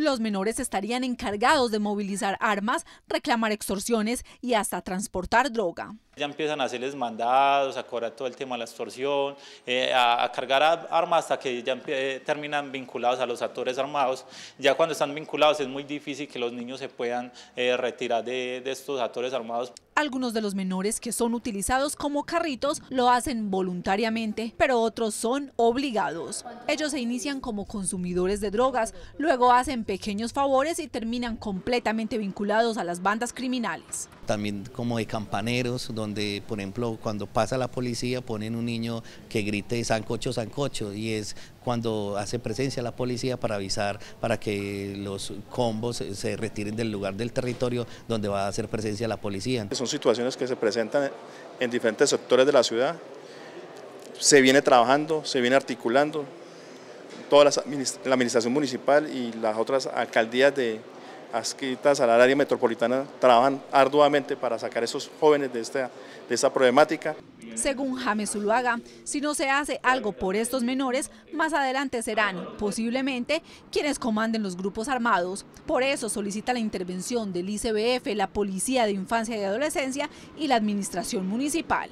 Los menores estarían encargados de movilizar armas, reclamar extorsiones y hasta transportar droga. Ya empiezan a hacerles mandados, a cobrar todo el tema de la extorsión, eh, a, cargar armas hasta que ya eh, terminan vinculados a los actores armados. Ya cuando están vinculados es muy difícil que los niños se puedan eh, retirar de estos actores armados. Algunos de los menores que son utilizados como carritos lo hacen voluntariamente, pero otros son obligados. Ellos se inician como consumidores de drogas, luego hacen pequeños favores y terminan completamente vinculados a las bandas criminales. También como de campaneros, donde por ejemplo cuando pasa la policía ponen un niño que grite sancocho, sancocho, y es cuando hace presencia la policía para avisar para que los combos se retiren del lugar del territorio donde va a hacer presencia la policía situaciones que se presentan en diferentes sectores de la ciudad. Se viene trabajando, se viene articulando, toda la administración municipal y las otras alcaldías de, Asquitas al área metropolitana trabajan arduamente para sacar a esos jóvenes de esta, de esta problemática. Según James Zuluaga, si no se hace algo por estos menores, más adelante serán, posiblemente, quienes comanden los grupos armados. Por eso solicita la intervención del ICBF, la Policía de Infancia y Adolescencia y la Administración Municipal.